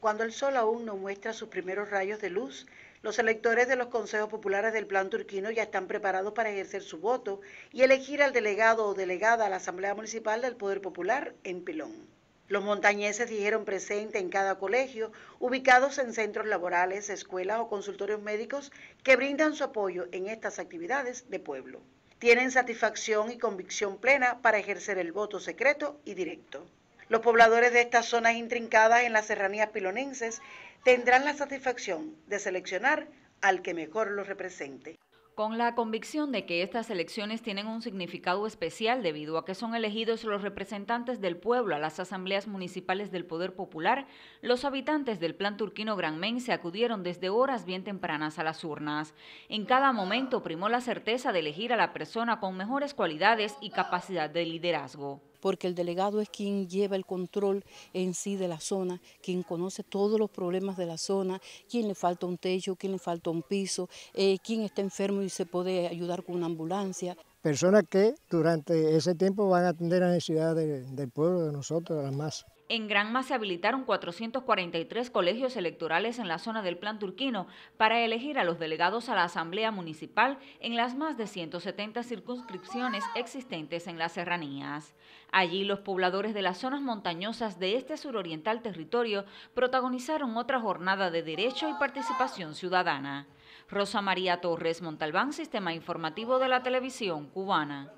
Cuando el sol aún no muestra sus primeros rayos de luz, los electores de los consejos populares del plan turquino ya están preparados para ejercer su voto y elegir al delegado o delegada a la Asamblea Municipal del Poder Popular en Pilón. Los montañeses dijeron presente en cada colegio, ubicados en centros laborales, escuelas o consultorios médicos que brindan su apoyo en estas actividades de pueblo. Tienen satisfacción y convicción plena para ejercer el voto secreto y directo. Los pobladores de estas zonas intrincadas en las serranías pilonenses tendrán la satisfacción de seleccionar al que mejor los represente. Con la convicción de que estas elecciones tienen un significado especial debido a que son elegidos los representantes del pueblo a las asambleas municipales del Poder Popular, los habitantes del plan turquino Granmen se acudieron desde horas bien tempranas a las urnas. En cada momento primó la certeza de elegir a la persona con mejores cualidades y capacidad de liderazgo porque el delegado es quien lleva el control en sí de la zona, quien conoce todos los problemas de la zona, quien le falta un techo, quien le falta un piso, eh, quien está enfermo y se puede ayudar con una ambulancia. Personas que durante ese tiempo van a atender la necesidades del pueblo, de nosotros, de las masas. En Granma se habilitaron 443 colegios electorales en la zona del Plan Turquino para elegir a los delegados a la Asamblea Municipal en las más de 170 circunscripciones existentes en las serranías. Allí los pobladores de las zonas montañosas de este suroriental territorio protagonizaron otra jornada de derecho y participación ciudadana. Rosa María Torres Montalbán, Sistema Informativo de la Televisión Cubana.